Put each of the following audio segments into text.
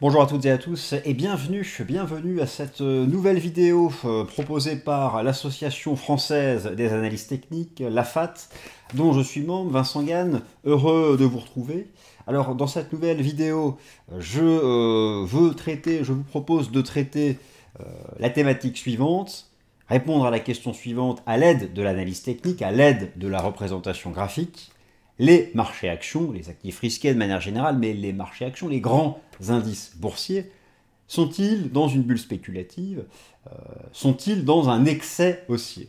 Bonjour à toutes et à tous et bienvenue, bienvenue à cette euh, nouvelle vidéo euh, proposée par l'Association Française des Analyses Techniques, la FAT, dont je suis membre, Vincent Gann, heureux de vous retrouver. Alors dans cette nouvelle vidéo, je euh, veux traiter, je vous propose de traiter la thématique suivante, répondre à la question suivante à l'aide de l'analyse technique, à l'aide de la représentation graphique, les marchés actions, les actifs risqués de manière générale, mais les marchés actions, les grands indices boursiers Sont-ils dans une bulle spéculative euh, Sont-ils dans un excès haussier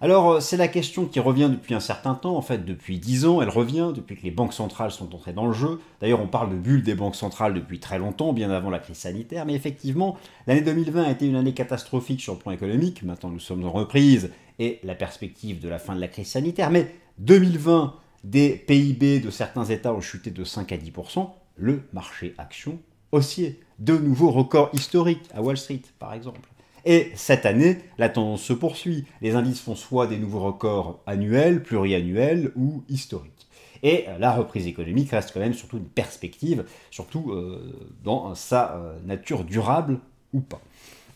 alors, euh, c'est la question qui revient depuis un certain temps, en fait, depuis dix ans, elle revient, depuis que les banques centrales sont entrées dans le jeu. D'ailleurs, on parle de bulle des banques centrales depuis très longtemps, bien avant la crise sanitaire, mais effectivement, l'année 2020 a été une année catastrophique sur le plan économique, maintenant nous sommes en reprise, et la perspective de la fin de la crise sanitaire, mais 2020, des PIB de certains États ont chuté de 5 à 10%, le marché action haussier. De nouveaux records historiques à Wall Street, par exemple. Et cette année, la tendance se poursuit. Les indices font soit des nouveaux records annuels, pluriannuels ou historiques. Et euh, la reprise économique reste quand même surtout une perspective, surtout euh, dans sa euh, nature durable ou pas.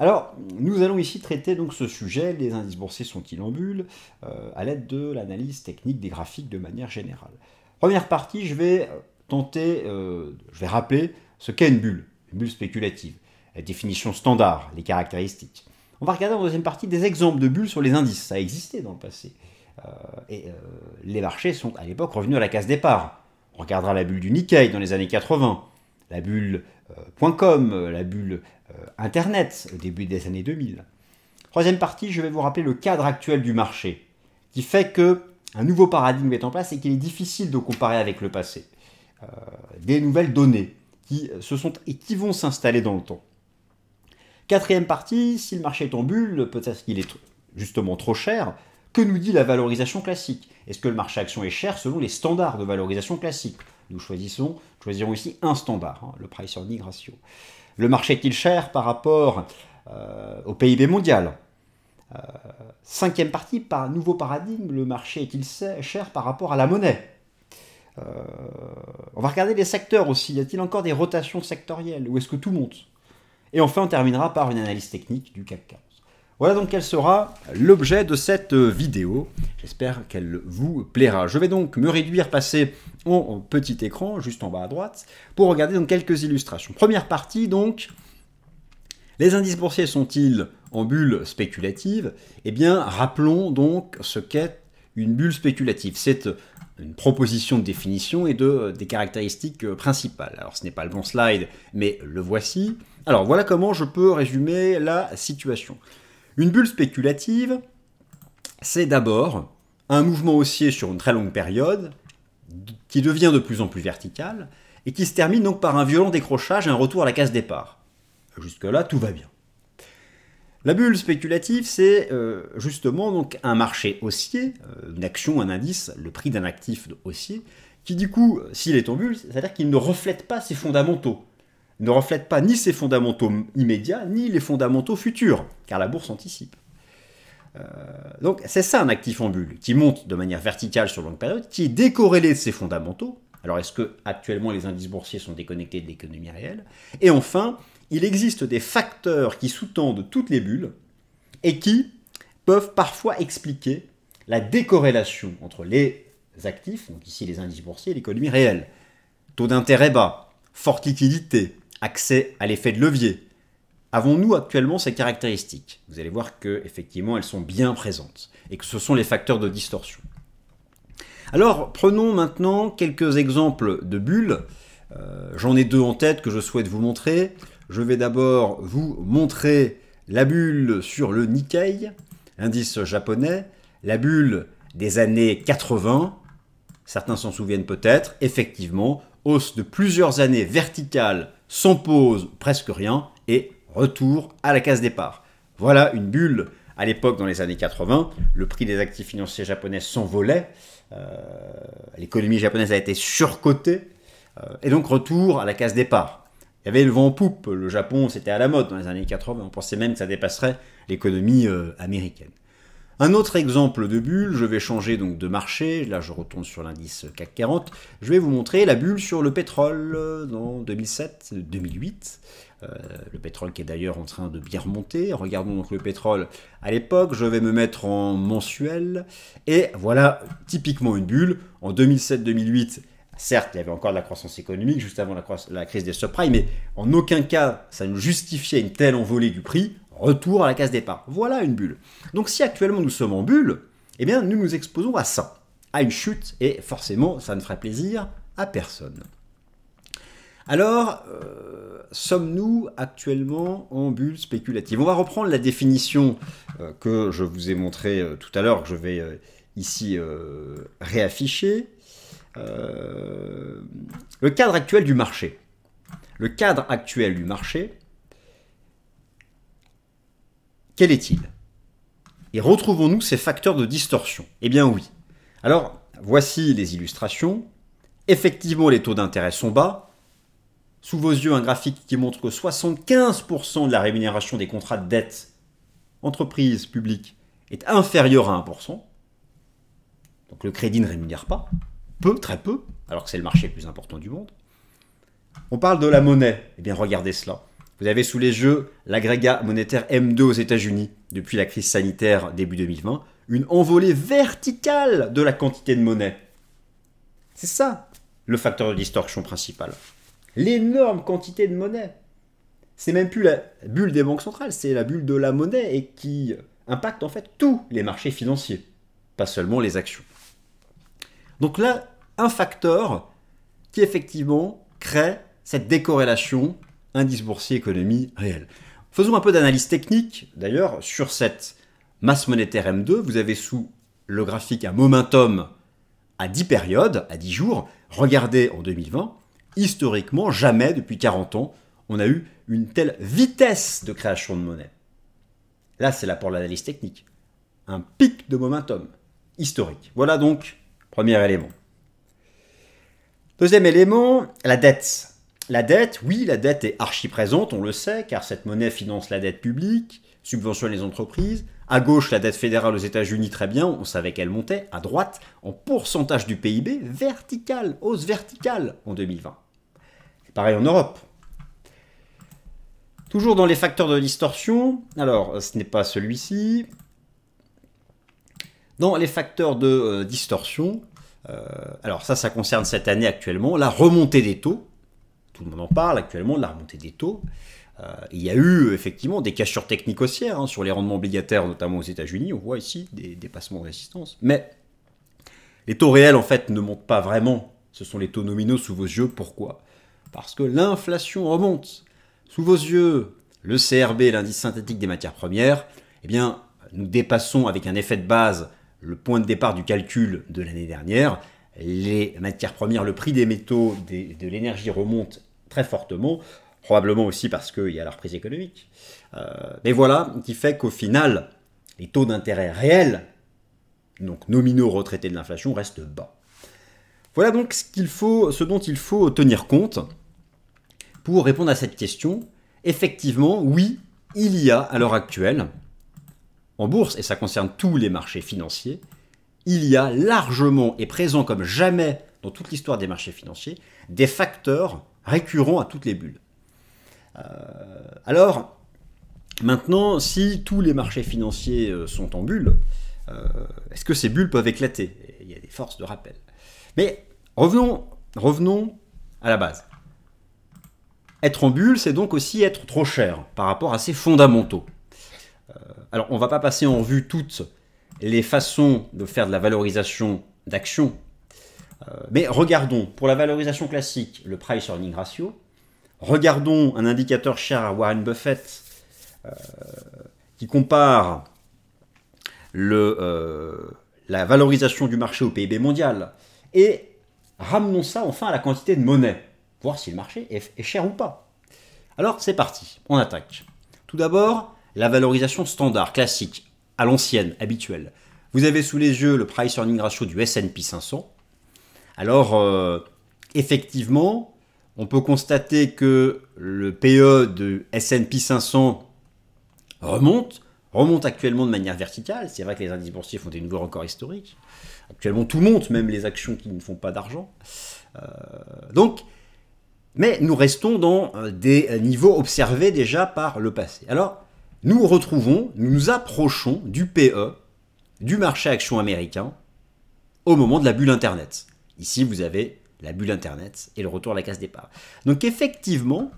Alors, nous allons ici traiter donc ce sujet, les indices boursiers sont-ils en bulle, à l'aide de l'analyse technique des graphiques de manière générale. Première partie, je vais tenter, euh, je vais rappeler ce qu'est une bulle, une bulle spéculative, la définition standard, les caractéristiques. On va regarder en deuxième partie des exemples de bulles sur les indices, ça a existé dans le passé. Euh, et euh, les marchés sont à l'époque revenus à la case départ. On regardera la bulle du Nikkei dans les années 80, la bulle .com, la bulle Internet au début des années 2000. Troisième partie, je vais vous rappeler le cadre actuel du marché, qui fait que un nouveau paradigme est en place et qu'il est difficile de comparer avec le passé. Euh, des nouvelles données qui euh, se sont et qui vont s'installer dans le temps. Quatrième partie, si le marché est en bulle, peut-être qu'il est justement trop cher, que nous dit la valorisation classique Est-ce que le marché action est cher selon les standards de valorisation classique Nous choisissons, choisirons ici un standard, hein, le price earning ratio. Le marché est-il cher par rapport euh, au PIB mondial Cinquième partie, par nouveau paradigme, le marché est-il cher par rapport à la monnaie on va regarder les secteurs aussi. Y a-t-il encore des rotations sectorielles ou est-ce que tout monte Et enfin, on terminera par une analyse technique du CAC 40. Voilà donc quel sera l'objet de cette euh, vidéo. J'espère qu'elle vous plaira. Je vais donc me réduire, passer au petit écran, juste en bas à droite, pour regarder quelques illustrations. Première partie donc, les indices boursiers sont-ils en bulle spéculative Eh bien, rappelons donc ce qu'est une bulle spéculative. C'est euh, une proposition de définition et de, euh, des caractéristiques euh, principales. Alors ce n'est pas le bon slide, mais le voici. Alors voilà comment je peux résumer la situation. Une bulle spéculative, c'est d'abord un mouvement haussier sur une très longue période, qui devient de plus en plus vertical, et qui se termine donc par un violent décrochage et un retour à la case départ. Jusque-là, tout va bien. La bulle spéculative, c'est euh, justement donc un marché haussier, euh, une action, un indice, le prix d'un actif haussier, qui du coup, euh, s'il est en bulle, c'est-à-dire qu'il ne reflète pas ses fondamentaux. Il ne reflète pas ni ses fondamentaux immédiats, ni les fondamentaux futurs, car la bourse anticipe. donc c'est ça un actif en bulle, qui monte de manière verticale sur longue période, qui est décorrélé de ses fondamentaux. Alors est-ce que actuellement les indices boursiers sont déconnectés de l'économie réelle Et enfin, il existe des facteurs qui sous-tendent toutes les bulles et qui peuvent parfois expliquer la décorrélation entre les actifs, donc ici les indices boursiers et l'économie réelle. Taux d'intérêt bas, forte liquidité, accès à l'effet de levier. Avons-nous actuellement ces caractéristiques Vous allez voir que effectivement elles sont bien présentes et que ce sont les facteurs de distorsion. Alors prenons maintenant quelques exemples de bulles. Euh, j'en ai deux en tête que je souhaite vous montrer. Je vais d'abord vous montrer la bulle sur le Nikkei, indice japonais, la bulle des années 80. Certains s'en souviennent peut-être, effectivement, hausse de plusieurs années verticale, sans pause, presque rien, et retour à la case départ. Voilà une bulle. À l'époque, dans les années 80, le prix des actifs financiers japonais s'envolait. Euh, l'économie japonaise a été surcotée. Euh, et donc, retour à la case départ y avait le vent en poupe. Le Japon, c'était à la mode dans les années 80. On pensait même que ça dépasserait l'économie euh, américaine. Un autre exemple de bulle, je vais changer donc de marché, là je retourne sur l'indice CAC 40, je vais vous montrer la bulle sur le pétrole euh, dans 2007, 2008, euh, le pétrole qui est d'ailleurs en train de bien remonter, regardons donc le pétrole à l'époque, je vais me mettre en mensuel, et voilà typiquement une bulle, en 2007-2008 Certes, il y avait encore de la croissance économique juste avant la, crise des subprimes, mais en aucun cas ça ne justifiait une telle envolée du prix. Retour à la case départ. Voilà une bulle. Donc si actuellement nous sommes en bulle, eh bien nous nous exposons à ça, à une chute, et forcément ça ne ferait plaisir à personne. Alors, euh, sommes-nous actuellement en bulle spéculative On va reprendre la définition euh, que je vous ai montrée euh, tout à l'heure, que je vais ici réafficher. Euh, le cadre actuel du marché. Le cadre actuel du marché, quel est-il Et retrouvons-nous ces facteurs de distorsion Eh bien oui. Alors, voici les illustrations. Effectivement, les taux d'intérêt sont bas. Sous vos yeux, un graphique qui montre que 75% de la rémunération des contrats de dette entreprise publique est inférieure à 1%. Donc le crédit ne rémunère pas peu, très peu, alors que c'est le marché le plus important du monde. On parle de la monnaie. Eh bien, regardez cela. Vous avez sous les yeux l'agrégat monétaire M2 aux États-Unis depuis la crise sanitaire début 2020, une envolée verticale de la quantité de monnaie. C'est ça le facteur de distorsion principal. L'énorme quantité de monnaie. C'est même plus la bulle des banques centrales, c'est la bulle de la monnaie et qui impacte en fait tous les marchés financiers, pas seulement les actions. Donc là, un facteur qui effectivement crée cette décorrélation indice boursier économie réelle. Faisons un peu d'analyse technique d'ailleurs sur cette masse monétaire M2. Vous avez sous le graphique un momentum à 10 périodes, à 10 jours. Regardez en 2020, historiquement, jamais depuis 40 ans, on a eu une telle vitesse de création de monnaie. Là, c'est là pour l'analyse technique. Un pic de momentum historique. Voilà donc Premier élément. Deuxième élément, la dette. La dette, oui, la dette est archi-présente, on le sait, car cette monnaie finance la dette publique, subventionne les entreprises. À gauche, la dette fédérale aux États-Unis, très bien, on savait qu'elle montait. À droite, en pourcentage du PIB, vertical, hausse verticale en 2020. pareil en Europe. Toujours dans les facteurs de distorsion, alors ce n'est pas celui-ci, dans les facteurs de euh, distorsion, euh, alors ça, ça concerne cette année actuellement, la remontée des taux. Tout le monde en parle actuellement de la remontée des taux. Euh, il y a eu effectivement des cassures techniques haussières hein, sur les rendements obligataires, notamment aux États-Unis. On voit ici des dépassements de résistance. Mais les taux réels, en fait, ne montent pas vraiment. Ce sont les taux nominaux sous vos yeux. Pourquoi Parce que l'inflation remonte. Sous vos yeux, le CRB, l'indice synthétique des matières premières, eh bien, nous dépassons avec un effet de base le point de départ du calcul de l'année dernière. Les matières premières, le prix des métaux, de l'énergie remonte très fortement, probablement aussi parce qu'il y a la reprise économique. Euh, mais voilà, qui fait qu'au final, les taux d'intérêt réels, donc nominaux retraités de l'inflation, restent bas. Voilà donc ce, qu'il faut, ce dont il faut tenir compte pour répondre à cette question. Effectivement, oui, il y a à l'heure actuelle en bourse, et ça concerne tous les marchés financiers, il y a largement et présent comme jamais dans toute l'histoire des marchés financiers des facteurs récurrents à toutes les bulles. Euh, alors, maintenant, si tous les marchés financiers euh, sont en bulle, euh, est-ce que ces bulles peuvent éclater Il y a des forces de rappel. Mais revenons, revenons à la base. Être en bulle, c'est donc aussi être trop cher par rapport à ses fondamentaux. Euh, alors, on va pas passer en revue toutes les façons de faire de la valorisation d'actions, euh, mais regardons pour la valorisation classique le price earning ratio. Regardons un indicateur cher à Warren Buffett euh, qui compare la valorisation du marché au PIB mondial et ramenons ça enfin à la quantité de monnaie, voir si le marché est cher ou pas. Alors c'est parti, on attaque. Tout d'abord, la valorisation standard, classique, à l'ancienne, habituelle. Vous avez sous les yeux le price earning ratio du S&P 500. Alors, euh, effectivement, on peut constater que le PE de S&P 500 remonte, remonte actuellement de manière verticale. C'est vrai que les indices boursiers font des nouveaux records historiques. Actuellement, tout monte, même les actions qui ne font pas d'argent. Euh, donc, mais nous restons dans euh, des niveaux observés déjà par le passé. Alors, nous retrouvons, nous nous approchons du PE, du marché action américain, au moment de la bulle Internet. Ici, vous avez la bulle Internet et le retour à la case départ. Donc effectivement,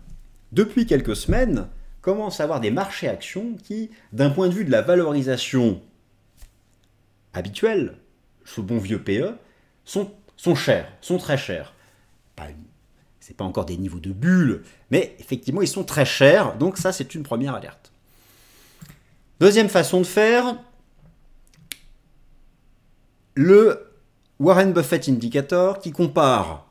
depuis quelques semaines, commence à avoir des marchés actions qui, d'un point de vue de la valorisation habituelle, ce bon vieux PE, sont, chers, sont très chers. Pas n'est pas encore des niveaux de bulle, mais effectivement, ils sont très chers, donc ça, c'est une première alerte. Deuxième façon de faire, le Warren Buffett Indicator qui compare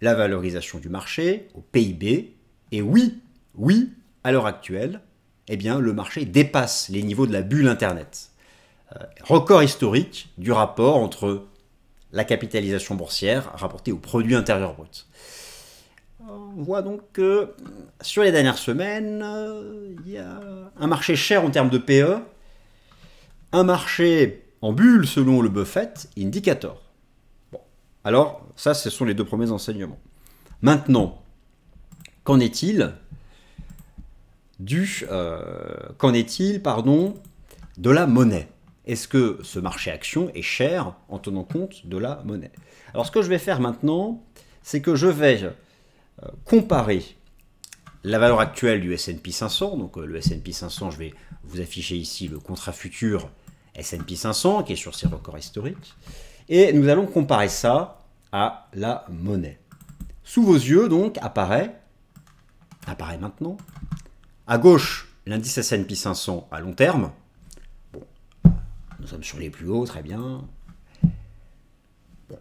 la valorisation du marché au PIB. Et oui, oui, à l'heure actuelle, eh bien, le marché dépasse les niveaux de la bulle Internet. Euh, record historique du rapport entre la capitalisation boursière rapportée au produit intérieur brut on voit donc que euh, sur les dernières semaines, euh, il y a un marché cher en termes de PE, un marché en bulle selon le Buffett Indicator. Bon, alors ça, ce sont les deux premiers enseignements. Maintenant, qu'en est-il du euh, qu'en est-il pardon de la monnaie Est-ce que ce marché action est cher en tenant compte de la monnaie Alors ce que je vais faire maintenant, c'est que je vais euh, comparer la valeur actuelle du S&P 500, donc euh, le S&P 500, je vais vous afficher ici le contrat futur S&P 500 qui est sur ses records historiques, et nous allons comparer ça à la monnaie. Sous vos yeux donc apparaît, apparaît maintenant, à gauche l'indice S&P 500 à long terme, bon, nous sommes sur les plus hauts, très bien, euh,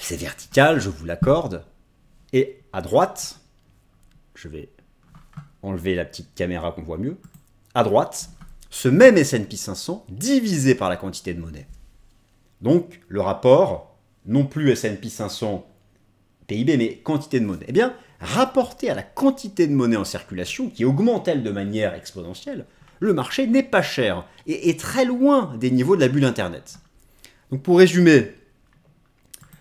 c'est vertical, je vous l'accorde, et à droite, je vais enlever la petite caméra qu'on voit mieux, à droite, ce même S&P 500 divisé par la quantité de monnaie. Donc le rapport, non plus S&P 500 PIB, mais quantité de monnaie. Eh bien, rapporté à la quantité de monnaie en circulation, qui augmente elle de manière exponentielle, le marché n'est pas cher et est très loin des niveaux de la bulle Internet. Donc pour résumer,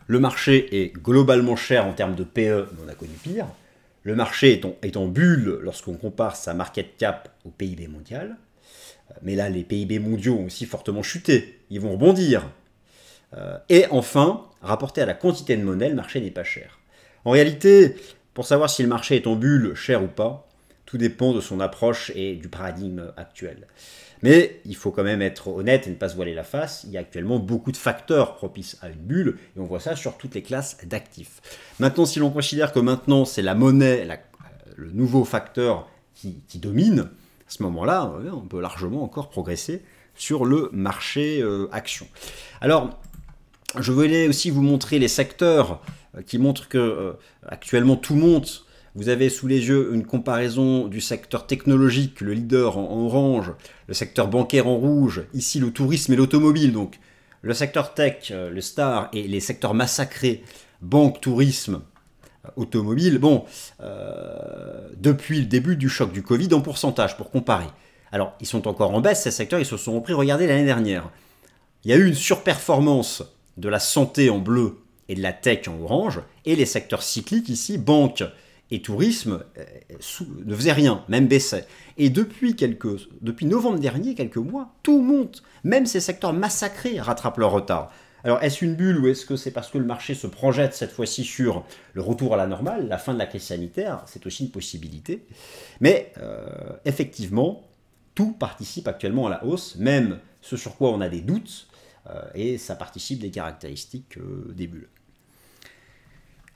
le marché est globalement cher en termes de PE, mais on a connu pire. Le marché est en, bulle lorsqu'on compare sa market cap au PIB mondial. Mais là, les PIB mondiaux ont aussi fortement chuté. Ils vont rebondir. Euh, et enfin, rapporté à la quantité de monnaie, le marché n'est pas cher. En réalité, pour savoir si le marché est en bulle, cher ou pas, tout dépend de son approche et du paradigme actuel. Mais il faut quand même être honnête et ne pas se voiler la face. Il y a actuellement beaucoup de facteurs propices à une bulle et on voit ça sur toutes les classes d'actifs. Maintenant, si l'on considère que maintenant c'est la monnaie, euh, le nouveau facteur qui, domine, à ce moment-là, on peut largement encore progresser sur le marché euh, action. Alors, je voulais aussi vous montrer les secteurs euh, qui montrent que actuellement tout monte vous avez sous les yeux une comparaison du secteur technologique, le leader en orange, le secteur bancaire en rouge, ici le tourisme et l'automobile, donc le secteur tech, euh, le star et les secteurs massacrés, banque, tourisme, euh, automobile. Bon, euh, depuis le début du choc du Covid en pourcentage, pour comparer. Alors, ils sont encore en baisse, ces secteurs, ils se sont repris, regardez, l'année dernière. Il y a eu une surperformance de la santé en bleu et de la tech en orange, et les secteurs cycliques ici, banque, et tourisme euh, ne faisait rien, même baissait. Et depuis, quelques, depuis novembre dernier, quelques mois, tout monte. Même ces secteurs massacrés rattrapent leur retard. Alors est-ce une bulle ou est-ce que c'est parce que le marché se projette cette fois-ci sur le retour à la normale, la fin de la crise sanitaire C'est aussi une possibilité. Mais euh, effectivement, tout participe actuellement à la hausse, même ce sur quoi on a des doutes, euh, et ça participe des caractéristiques des bulles.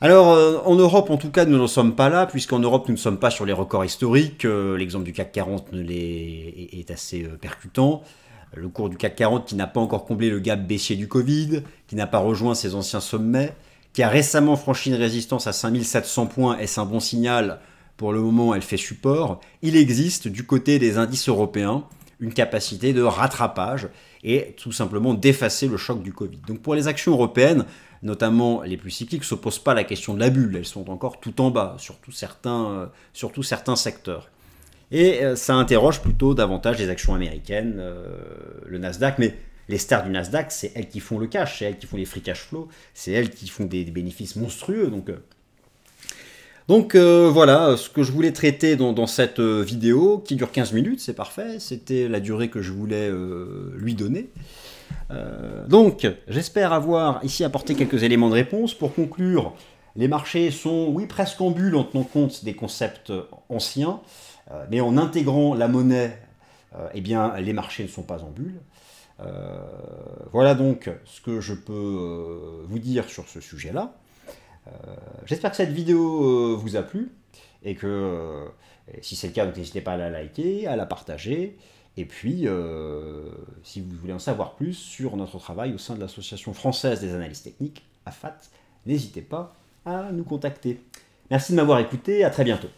Alors, euh, en Europe, en tout cas, nous n'en sommes pas là, puisqu'en Europe, nous ne sommes pas sur les records historiques. Euh, l'exemple du CAC 40 est assez euh, percutant. Le cours du CAC 40 qui n'a pas encore comblé le gap baissier du Covid, qui n'a pas rejoint ses anciens sommets, qui a récemment franchi une résistance à 5700 points, est-ce un bon signal Pour le moment, elle fait support. Il existe, du côté des indices européens, une capacité de rattrapage et tout simplement d'effacer le choc du Covid. Donc pour les actions européennes, notamment les plus cycliques, ne se pose pas la question de la bulle, elles sont encore tout en bas, surtout certains, euh, surtout certains secteurs. Et euh, ça interroge plutôt davantage les actions américaines, euh, le Nasdaq, mais les stars du Nasdaq, c'est elles qui font le cash, c'est elles qui font les free cash flow, c'est elles qui font des, bénéfices monstrueux, donc... Donc euh, voilà ce que je voulais traiter dans, cette euh, vidéo qui dure 15 minutes, c'est parfait, c'était la durée que je voulais euh, lui donner. donc j'espère avoir ici apporté quelques éléments de réponse. Pour conclure, les marchés sont oui presque en bulle en tenant compte des concepts anciens, mais en intégrant la monnaie, eh bien les marchés ne sont pas en bulle. voilà donc ce que je peux vous dire sur ce sujet-là. Euh, j'espère que cette vidéo euh, vous a plu et que euh, si c'est le cas, n'hésitez pas à la liker, à la partager. Et puis, si vous voulez en savoir plus sur notre travail au sein de l'Association française des analyses techniques, AFAT, n'hésitez pas à nous contacter. Merci de m'avoir écouté, à très bientôt.